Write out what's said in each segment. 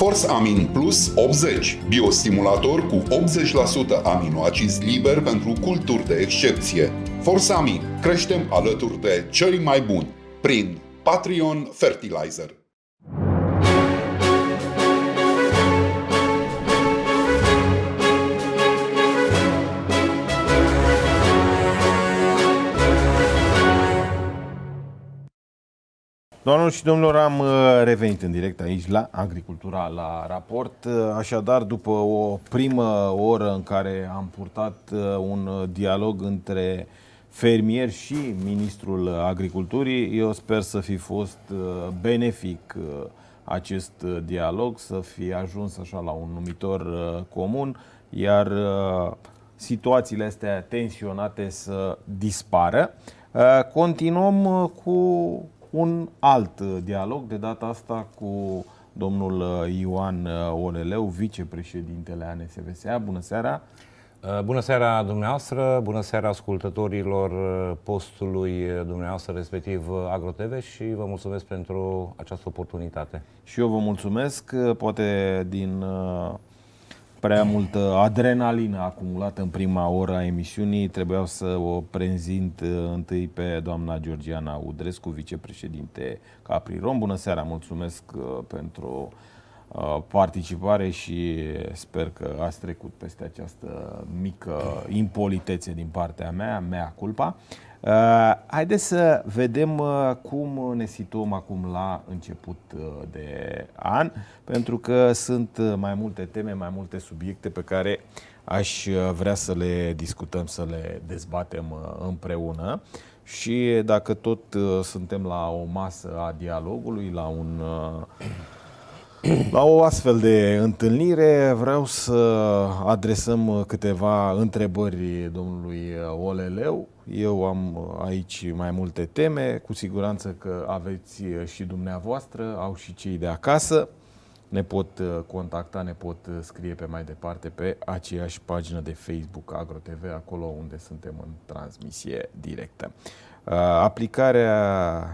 Force Amin Plus 80, biostimulator cu 80% aminoacizi liber pentru culturi de excepție. Force Amin, creștem alături de cei mai buni prin Patreon Fertilizer. Doamnelor și domnilor, am uh, revenit în direct aici la Agricultura la raport. Uh, așadar, după o primă oră în care am purtat uh, un dialog între fermier și Ministrul Agriculturii, eu sper să fi fost benefic acest dialog, să fi ajuns așa la un numitor comun, iar situațiile astea tensionate să dispară. Continuăm cu un alt uh, dialog, de data asta cu domnul uh, Ioan uh, Oleleu, vicepreședintele ANSVSA. Bună seara! Bună seara dumneavoastră, bună seara ascultătorilor postului dumneavoastră, respectiv AgroTV și vă mulțumesc pentru această oportunitate. Și eu vă mulțumesc, poate din prea multă adrenalină acumulată în prima oră a emisiunii. Trebuiau să o prezint uh, întâi pe doamna Georgiana Udrescu, vicepreședinte Caprirom. Bună seara, mulțumesc uh, pentru Uh, participare și sper că ați trecut peste această mică impolitețe din partea mea, mea culpa. Uh, haideți să vedem uh, cum ne situăm acum la început de an, pentru că sunt mai multe teme, mai multe subiecte pe care aș vrea să le discutăm, să le dezbatem împreună. Și dacă tot suntem la o masă a dialogului, la un la o astfel de întâlnire vreau să adresăm câteva întrebări domnului Oleleu. Eu am aici mai multe teme, cu siguranță că aveți și dumneavoastră, au și cei de acasă. Ne pot contacta, ne pot scrie pe mai departe pe aceeași pagină de Facebook AgroTV, acolo unde suntem în transmisie directă. Aplicarea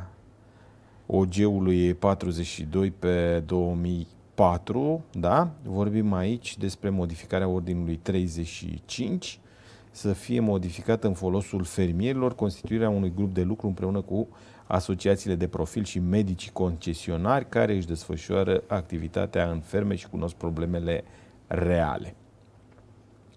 OG-ului 42 pe 2004, da? Vorbim aici despre modificarea ordinului 35, să fie modificată în folosul fermierilor, constituirea unui grup de lucru împreună cu asociațiile de profil și medicii concesionari care își desfășoară activitatea în ferme și cunosc problemele reale.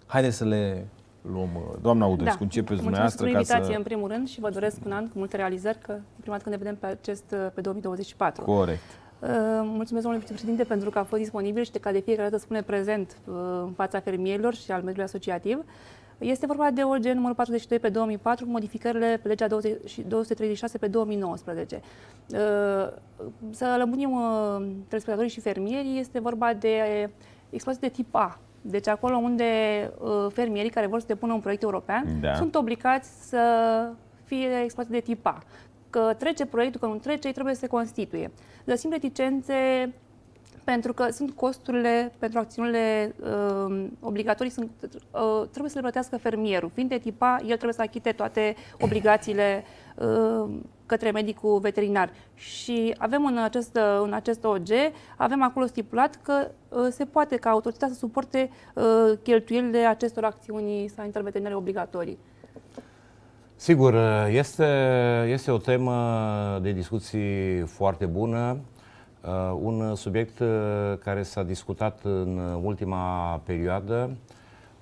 Haideți să le luăm. Uh, doamna Udescu, da. începeți dumneavoastră pentru invitație, să... în primul rând, și vă doresc un an cu multe realizări, că prima dată când ne vedem pe acest, uh, pe 2024. Corect. Uh, mulțumesc, domnule vicepreședinte, pentru că a fost disponibil și de, ca de fiecare dată spune prezent în fața fermierilor și al mediului asociativ. Este vorba de OG numărul 42 pe 2004 cu modificările pe legea 20, 236 pe 2019. să lămânim telespectatorii și fermierii, este vorba de exploatații de tip A, deci acolo unde uh, fermierii care vor să depună un proiect european da. sunt obligați să fie exploatate de tipa. Că trece proiectul, că nu trece, ei trebuie să se constituie. Lăsim reticențe pentru că sunt costurile pentru acțiunile uh, obligatorii, sunt, uh, trebuie să le plătească fermierul. Fiind de tipa, el trebuie să achite toate obligațiile uh, către medicul veterinar. Și avem în acest, în acest OG, avem acolo stipulat că uh, se poate ca autoritatea să suporte uh, cheltuielile acestor acțiuni sanitare veterinare obligatorii. Sigur, uh, este, este o temă de discuții foarte bună, un subiect care s-a discutat în ultima perioadă,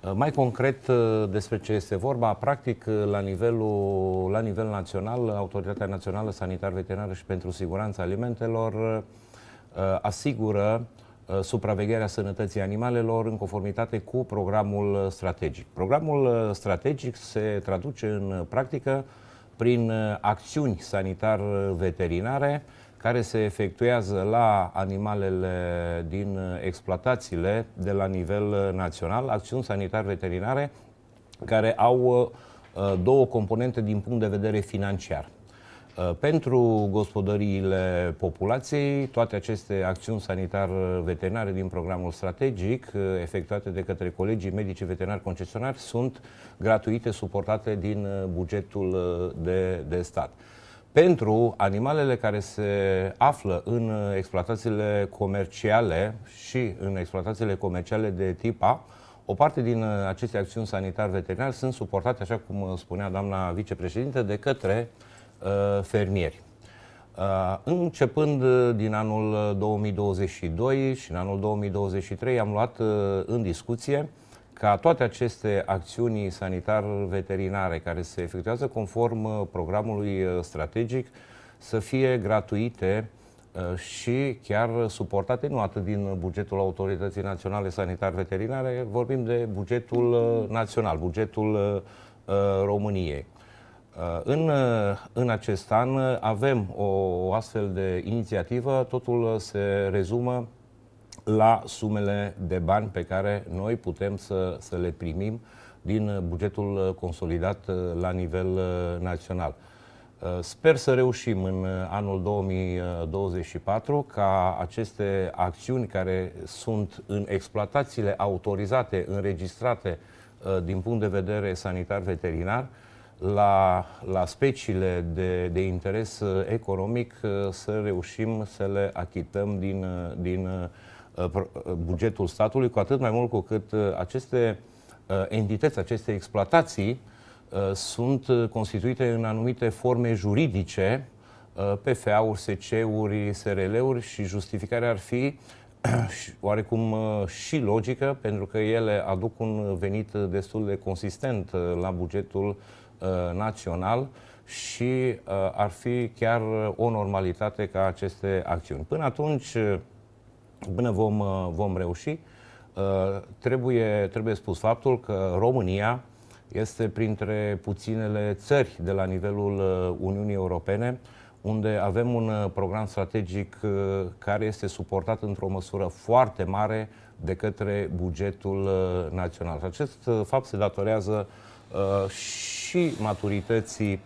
Uh, mai concret uh, despre ce este vorba, practic uh, la, nivelul, la nivel național, Autoritatea Națională Sanitar Veterinară și pentru Siguranța Alimentelor asigură supravegherea sănătății animalelor în conformitate cu programul strategic. Programul strategic se traduce în practică prin acțiuni sanitar-veterinare care se efectuează la animalele din uh, exploatațiile de la nivel uh, național, acțiuni sanitar-veterinare care au uh, două componente din punct de vedere financiar. Pentru gospodăriile populației, toate aceste acțiuni sanitar-veterinare din programul strategic, efectuate de către colegii medici veterinari concesionari, sunt gratuite, suportate din bugetul de, de stat pentru animalele care se află în exploatațiile comerciale și în exploatațiile comerciale de tip A, o parte din aceste acțiuni sanitar-veterinare sunt suportate, așa cum spunea doamna vicepreședinte, de către uh, fermieri. Uh, începând din anul 2022 și în anul 2023 am luat uh, în discuție ca toate aceste acțiuni sanitar-veterinare care se efectuează conform uh, programului uh, strategic să fie gratuite uh, și chiar suportate nu atât din bugetul Autorității Naționale Sanitar-Veterinare, vorbim de bugetul național, bugetul României. În, în acest an avem o, o astfel de inițiativă, totul se rezumă la sumele de bani pe care noi putem să, să le primim din bugetul consolidat uh, la nivel uh, național. Uh, sper să reușim în anul 2024 ca aceste acțiuni care sunt în exploatațiile autorizate, înregistrate din punct de vedere sanitar-veterinar, la, la speciile de, de interes economic să reușim să le achităm din, din Uh, uh, bugetul statului, cu atât mai mult cu cât uh, aceste entități, aceste exploatații sunt constituite în anumite forme juridice, PFA-uri, SC-uri, SRL-uri și justificarea ar fi oarecum și logică, pentru că ele aduc un venit destul de consistent la bugetul național și ar fi chiar o normalitate ca aceste acțiuni. Până atunci, Până vom, uh, vom reuși, uh, trebuie, trebuie spus faptul că România este printre puținele țări de la nivelul uh, Uniunii Europene unde avem un program strategic care este suportat într-o măsură foarte mare de către bugetul național. Acest fapt se datorează și maturității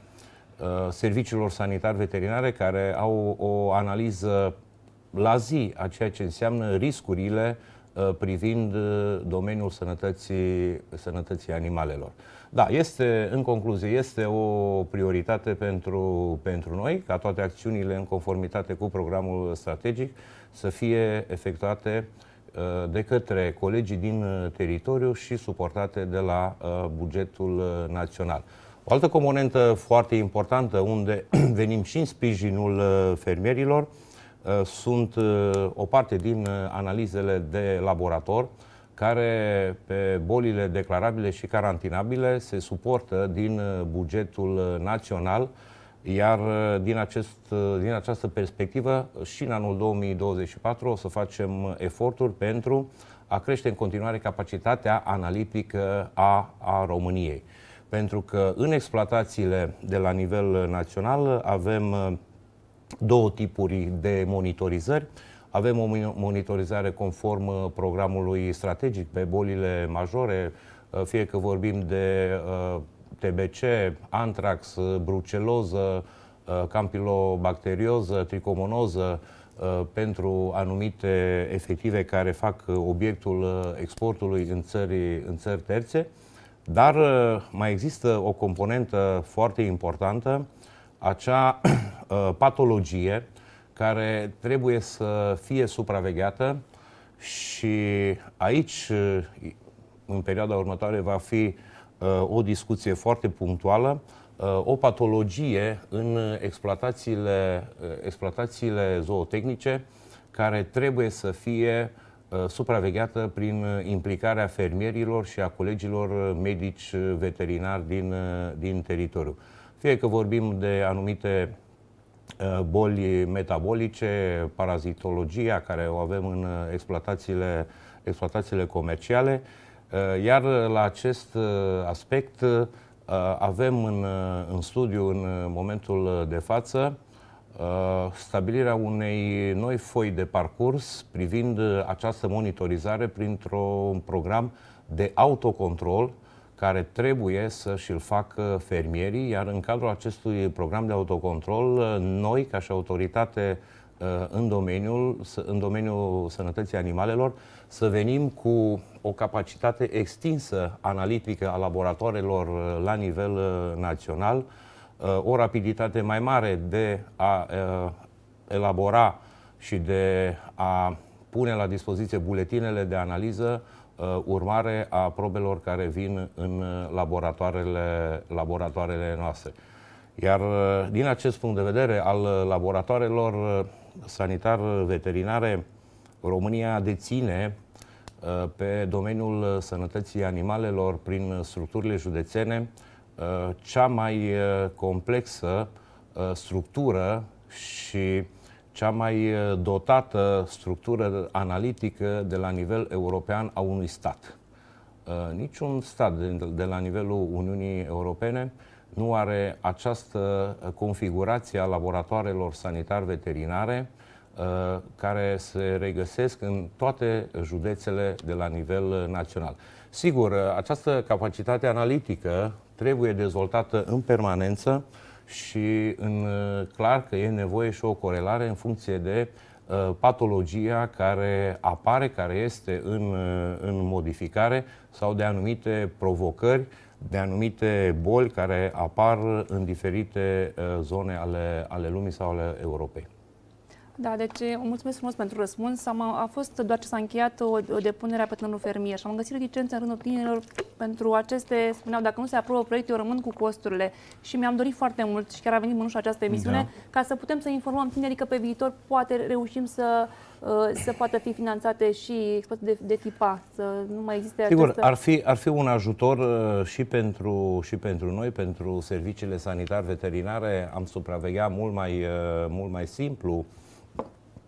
serviciilor sanitar veterinare care au o analiză la zi a ceea ce înseamnă riscurile uh, privind uh, domeniul sănătății, sănătății animalelor. Da, este, în concluzie, este o prioritate pentru, pentru noi, ca toate acțiunile în conformitate cu programul strategic să fie efectuate uh, de către colegii din teritoriu și suportate de la bugetul național. O altă componentă foarte importantă unde venim și în sprijinul fermierilor Eh, sunt eh, o parte din eh, analizele de laborator care pe bolile declarabile și carantinabile se suportă din bugetul național, iar din, acest, din această perspectivă și în anul 2024 o să facem eforturi pentru a crește în continuare capacitatea analitică a, a României. Pentru că în exploatațiile de la nivel național avem două tipuri de monitorizări. Avem o monitorizare conform uh, programului strategic pe bolile majore, uh, fie că vorbim de uh, TBC, antrax, bruceloză, campilobacterioză, tricomonoză, pentru anumite efective care fac obiectul exportului în țări, în țări terțe. Dar mai există o componentă foarte importantă acea uh, patologie care trebuie să fie supravegheată și aici, uh, în perioada următoare, va fi uh, o discuție foarte punctuală, o patologie în exploatațiile, exploatațiile zootehnice care trebuie să fie supravegheată prin implicarea fermierilor și a colegilor medici veterinari din, din teritoriu. Fie că vorbim de anumite uh, boli metabolice, parazitologia care o avem în uh, exploatațiile, exploatațiile comerciale, uh, iar la acest aspect avem în, în studiu în momentul de față stabilirea unei noi foi de parcurs privind această monitorizare printr-un program de autocontrol care trebuie să și-l facă fermierii, iar în cadrul acestui program de autocontrol, noi, ca și autoritate uh, în domeniul, în domeniul sănătății animalelor, să venim cu o capacitate extinsă analitică a laboratoarelor uh, la nivel uh, național, o rapiditate mai mare de a elabora și de a pune la dispoziție buletinele de analiză Uh, urmare a probelor care vin în uh, laboratoarele, laboratoarele noastre. Iar uh, din acest punct de vedere al laboratoarelor sanitar-veterinare, România deține pe domeniul sănătății animalelor prin structurile județene cea mai complexă structură și cea mai eh, dotată structură analitică de la nivel european a unui stat. Eh, niciun stat de la nivelul Uniunii Europene nu are această eh, configurație a laboratoarelor sanitar-veterinare care se regăsesc în toate județele de la nivel național. Sigur, această capacitate analitică trebuie dezvoltată în permanență și în, uh, clar că e nevoie și o corelare în funcție de uh, patologia care apare, care este în, uh, în modificare sau de anumite provocări, de anumite boli care apar în diferite uh, zone ale, ale lumii sau ale Europei. Da, deci mulțumesc frumos pentru răspuns. Am, a fost doar ce s-a încheiat o, o depunere a petenului fermier și am găsit licență în rândul tinerilor pentru aceste, spuneau, dacă nu se aprobă proiectul, eu rămân cu costurile. Și mi-am dorit foarte mult și chiar a venit mânușa această emisiune da. ca să putem să informăm tinerii că pe viitor poate reușim să uh, să poată fi finanțate și exploate de, de tipa, să nu mai existe Sigur, această... ar, fi, ar fi un ajutor uh, și pentru, și pentru noi, pentru serviciile sanitar-veterinare, am supraveghea mult mai, uh, mult mai simplu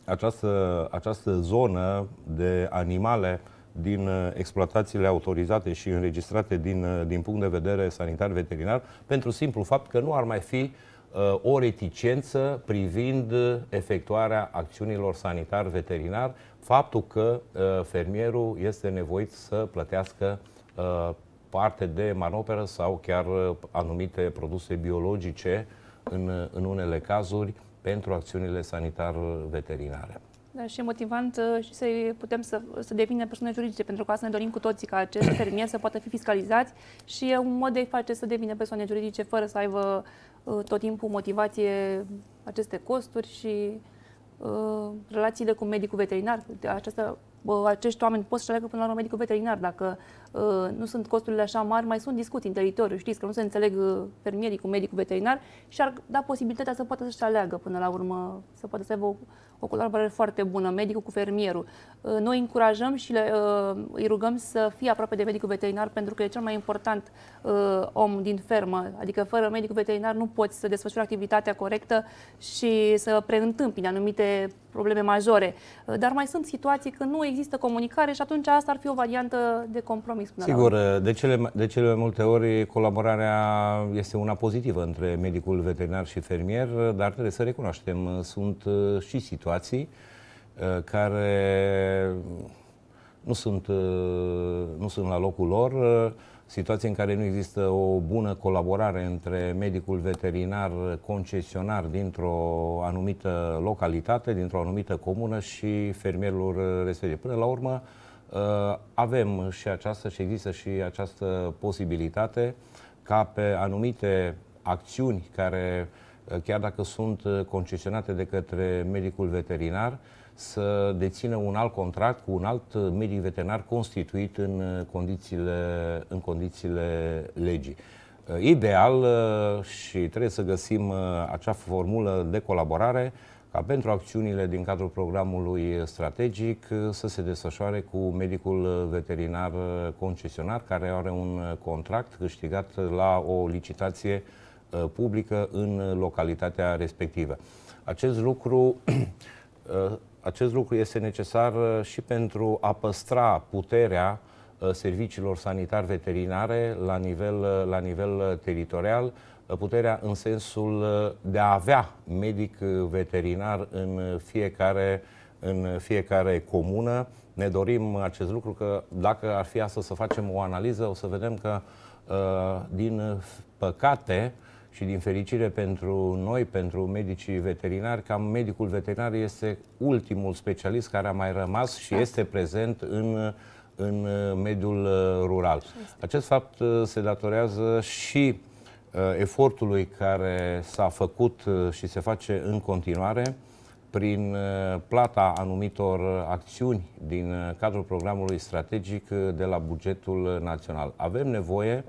această, această zonă de animale din uh, exploatațiile autorizate și înregistrate din, uh, din punct de vedere sanitar-veterinar pentru simplu fapt că nu ar mai fi uh, o reticență privind uh, efectuarea acțiunilor sanitar-veterinar, faptul că uh, fermierul este nevoit să plătească uh, parte de manoperă sau chiar anumite produse biologice în, în unele cazuri pentru acțiunile sanitar-veterinare. Da, și motivant uh, și să putem să, să devină persoane juridice, pentru că asta ne dorim cu toții ca acest fermier să poată fi fiscalizați și e un mod de a face să devină persoane juridice fără să aibă uh, tot timpul motivație aceste costuri și uh, relațiile cu medicul veterinar. uh, acești oameni pot să aleagă până la urmă medicul veterinar dacă Uh, nu sunt costurile așa mari, mai sunt discuții în teritoriu, știți că nu se înțeleg uh, fermierii cu medicul veterinar și ar da posibilitatea să poată să-și aleagă până la urmă, să poată să aibă o, o colaborare foarte bună, medicul cu fermierul. Uh, noi încurajăm și le, îi rugăm să fie aproape de medicul veterinar pentru că e cel mai important om din fermă, adică fără medicul veterinar nu poți să desfășuri activitatea corectă și să preîntâmpini anumite probleme majore. Dar mai sunt situații când nu există comunicare și atunci asta ar fi o variantă de compromis mix Sigur, la de cele, de cele mai multe ori colaborarea este una pozitivă între medicul veterinar și fermier, dar trebuie să recunoaștem, sunt uh, și situații uh, care nu sunt, uh, nu sunt la locul lor, situații în care nu există o bună colaborare între medicul veterinar concesionar dintr-o anumită localitate, dintr-o anumită comună și fermierul respectiv. Până la urmă, Uh, avem și această și există și această posibilitate ca pe anumite acțiuni care, uh, chiar dacă sunt uh, concesionate de către medicul veterinar, să dețină un alt contract cu un alt medic veterinar constituit în condițiile, în condițiile legii. Ideal și trebuie să găsim acea formulă de colaborare ca pentru acțiunile din cadrul programului strategic să se desfășoare cu medicul veterinar concesionar care are un contract câștigat la o licitație uh, publică în localitatea respectivă. Acest lucru uh, acest lucru este necesar și pentru a păstra puterea Uh, serviciilor sanitar-veterinare la nivel, uh, la nivel uh, teritorial, puterea în sensul de a avea medic veterinar în fiecare, în fiecare comună. Ne dorim acest lucru că dacă ar fi asta să facem o analiză, o să vedem că din păcate și din fericire pentru noi, pentru medicii veterinari, cam medicul veterinar este ultimul specialist care a mai rămas și da. este prezent în în uh, mediul uh, rural. Acest fapt uh, se datorează și efortului care s-a făcut și se face în continuare prin plata anumitor acțiuni din cadrul programului strategic de la bugetul național. Avem nevoie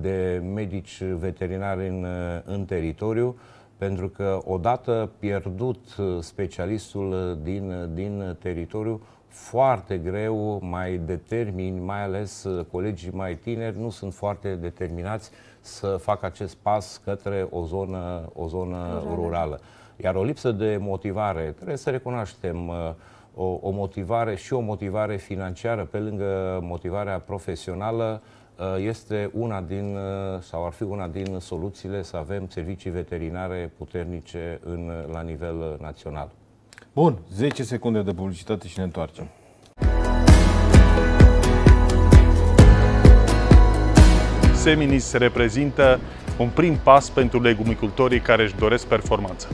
de medici veterinari în, în teritoriu, pentru că odată pierdut specialistul din, din teritoriu, foarte greu mai determini, mai ales uh, colegii mai tineri nu sunt foarte determinați să facă acest pas către o zonă, o zonă rurală. rurală. Iar o lipsă de motivare, trebuie să recunoaștem, uh, o, o motivare și o motivare financiară, pe lângă motivarea profesională, uh, este una din, sau ar fi una din soluțiile să avem servicii veterinare puternice în, la nivel național. Bun, 10 secunde de publicitate și ne întoarcem. Seminis reprezintă un prim pas pentru legumicultorii care își doresc performanță.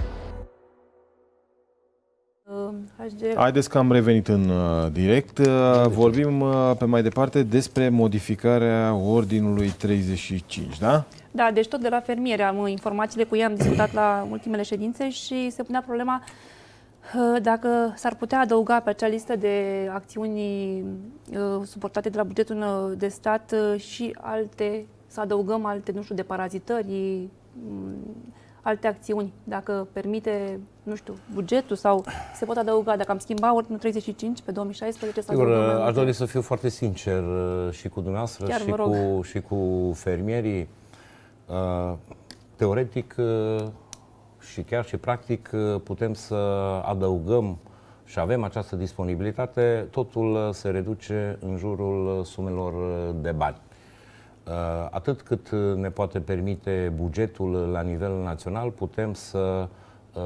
Uh, Haideți că am revenit în uh, direct. Uh, vorbim pe mai departe despre modificarea Ordinului 35, da? Da, deci tot de la fermier am informațiile cu ei, am discutat la ultimele ședințe și se punea problema dacă s-ar putea adăuga pe acea listă de acțiuni ă, suportate de la bugetul ă, de stat ă, și alte, să adăugăm alte, nu știu, de parazitări, alte acțiuni, dacă permite, nu știu, bugetul sau se pot adăuga, dacă am schimbat ordinul 35 pe 2016 sau... Sigur, aș dori să fiu foarte sincer și cu dumneavoastră și, cu, și cu fermierii. Teoretic, și chiar și practic uh, putem să adăugăm și avem această disponibilitate, totul uh, se reduce în jurul uh, sumelor de bani. Atât cât ne poate permite bugetul la nivel național, putem să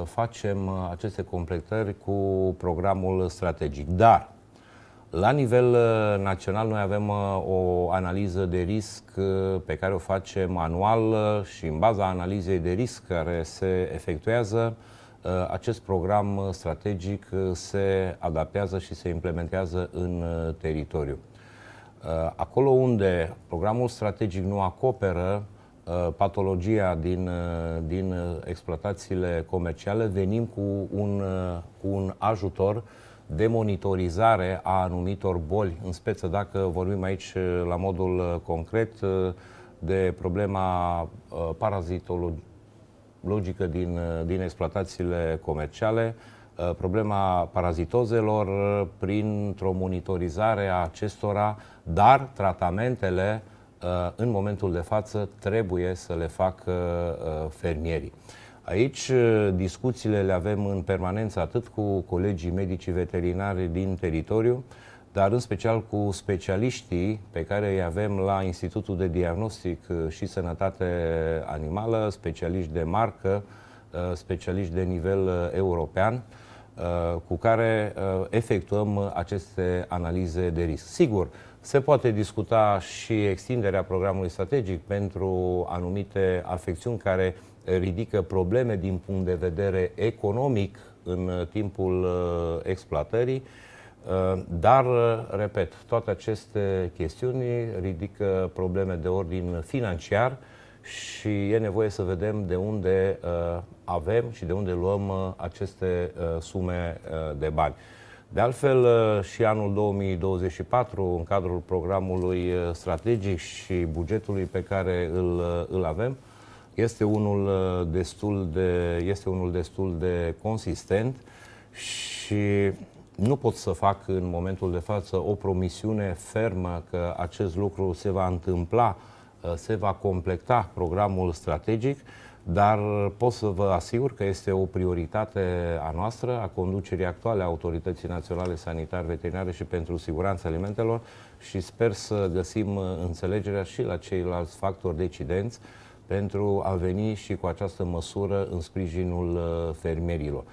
facem aceste completări cu programul strategic. Dar la nivel uh, național, noi avem uh, o analiză de risc uh, pe care o facem anual și în baza analizei de risc care se efectuează, acest program strategic se adaptează și se implementează în teritoriu. Acolo unde programul strategic nu acoperă patologia din, din exploatațiile comerciale, venim cu un, cu un ajutor uh, de monitorizare a anumitor boli, în speță dacă vorbim aici uh, la modul uh, concret uh, de problema parazitologică din, din exploatațiile comerciale, problema parazitozelor printr-o monitorizare a acestora, dar tratamentele în momentul de față trebuie să le facă fermierii. Aici uh, discuțiile le avem în permanență atât cu colegii medici veterinari din teritoriu, dar în special cu specialiștii pe care îi avem la Institutul de Diagnostic uh, și Sănătate Animală, specialiști de marcă, uh, specialiști de nivel european, cu care efectuăm aceste analize de risc. Sigur, se poate discuta și extinderea programului strategic pentru anumite afecțiuni care ridică probleme din punct de vedere economic în uh, timpul uh, exploatării, uh, dar, repet, toate aceste chestiuni ridică probleme de ordin financiar și e nevoie să vedem de unde avem și de unde luăm aceste sume de bani. De altfel, și anul 2024, în cadrul programului strategic și bugetului pe care îl, îl avem, este unul uh, destul de, este unul destul de consistent și nu pot să fac în momentul de față o promisiune fermă că acest lucru se va întâmpla, uh, se va completa programul strategic, dar pot să vă asigur că este o prioritate a noastră, a conducerii actuale a Autorității Naționale Sanitar Veterinare și pentru Siguranța Alimentelor și sper să găsim uh, înțelegerea și la ceilalți factori decidenți pentru a veni și cu această măsură în sprijinul uh, fermierilor.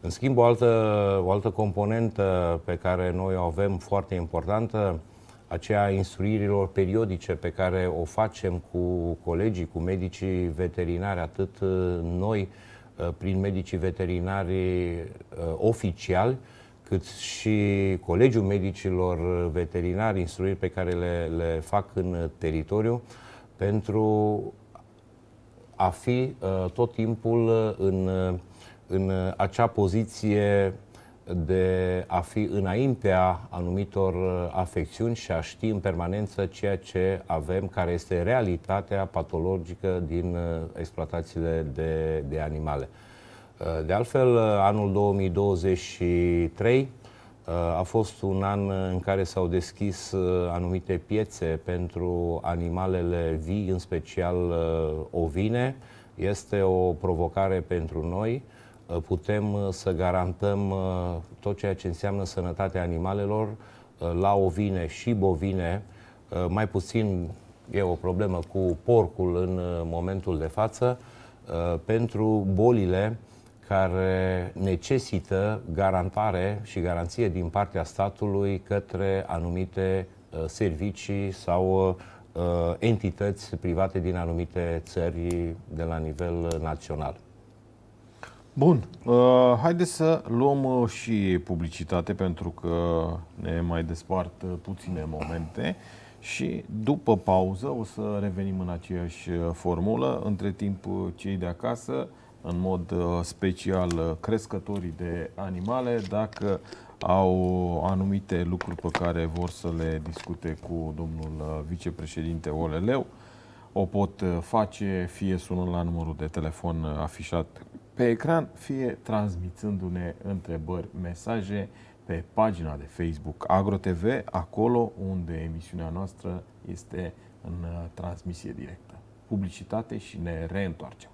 În schimb, o altă, o altă componentă pe care noi o avem foarte importantă, aceea instruirilor periodice pe care o facem cu colegii, cu medicii veterinari, atât uh, noi uh, prin medicii veterinari oficiali, cât și Colegiul Medicilor Veterinari, instruiri pe care le, le fac în teritoriu, pentru a fi uh, tot timpul uh, în, uh, în acea poziție de a fi înaintea anumitor afecțiuni și a ști în permanență ceea ce avem, care este realitatea patologică din exploatațiile de, de animale. De altfel, anul 2023 a fost un an în care s-au deschis uh, anumite piețe pentru animalele vii, în special uh, ovine. Este o provocare pentru noi. Uh, putem să garantăm tot ceea ce înseamnă sănătatea animalelor la ovine și bovine. Mai puțin e o problemă cu porcul în momentul de față pentru bolile care necesită garantare și garanție din partea statului către anumite uh, servicii sau uh, entități private din anumite țări de la nivel național. Bun, uh, haideți să luăm uh, și publicitate pentru că ne mai despart uh, puține momente și după pauză o să revenim în aceeași uh, formulă. Între timp, cei de acasă în mod uh, special uh, crescătorii de animale dacă au anumite lucruri pe care vor să le discute cu domnul uh, vicepreședinte Oleleu. O pot face fie sunând la numărul de telefon afișat pe ecran, fie transmițându-ne întrebări, mesaje pe pagina de Facebook AgroTV, acolo unde emisiunea noastră este în transmisie directă. Publicitate și ne reîntoarcem.